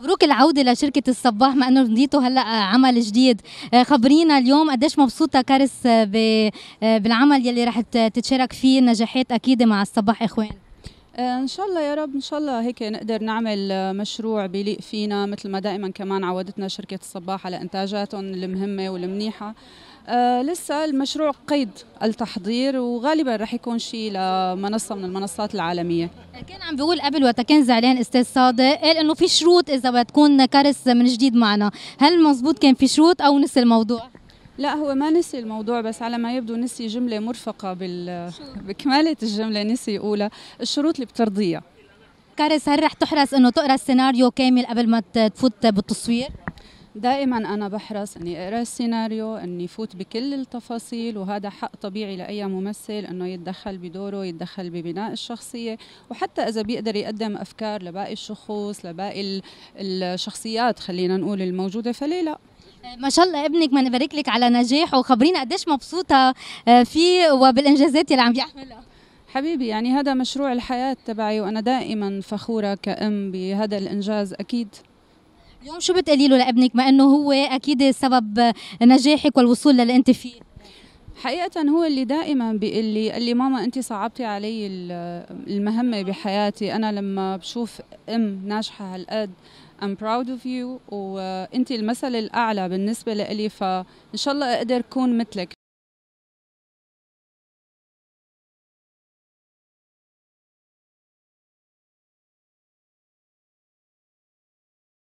مبروك العودة لشركة الصباح مع انه رضيتوا هلا عمل جديد، آه، خبرينا اليوم قديش مبسوطة كارس آه، آه، بالعمل يلي رح تتشارك فيه نجاحات أكيدة مع الصباح إخوان. ان شاء الله يا رب ان شاء الله هيك نقدر نعمل مشروع بيليق فينا مثل ما دائما كمان عودتنا شركه الصباح على انتاجاتهم المهمه والمنيحه آه لسه المشروع قيد التحضير وغالبا رح يكون شيء لمنصه من المنصات العالميه كان عم بيقول قبل وقت كان زعلان استاذ صادق قال انه في شروط اذا بدها تكون كارس من جديد معنا هل مزبوط كان في شروط او نسي الموضوع لا هو ما نسي الموضوع بس على ما يبدو نسي جمله مرفقه بال بكماله الجمله نسي يقولها الشروط اللي بترضيها كارس هل رح تحرص انه تقرا السيناريو كامل قبل ما تفوت بالتصوير دائما انا بحرص اني اقرا السيناريو اني فوت بكل التفاصيل وهذا حق طبيعي لاي ممثل انه يتدخل بدوره يتدخل ببناء الشخصيه وحتى اذا بيقدر يقدم افكار لباقي الشخوص لباقي الشخصيات خلينا نقول الموجوده فليه لا ما شاء الله ابنك من يبارك لك على نجاحه وخبرينا قديش مبسوطه آه، فيه وبالانجازات اللي عم يعملها حبيبي يعني هذا مشروع الحياه تبعي وانا دائما فخوره كأم بهذا الانجاز اكيد اليوم شو بتقولي له لابنك ما انه هو اكيد سبب نجاحك والوصول للي انت فيه حقيقة هو اللي دائما بيقول لي قال لي ماما انت صعبتي علي المهمة بحياتي انا لما بشوف ام ناجحة هالقد I'm proud of you وانت المثل الاعلى بالنسبة لإلي فان شاء الله اقدر اكون مثلك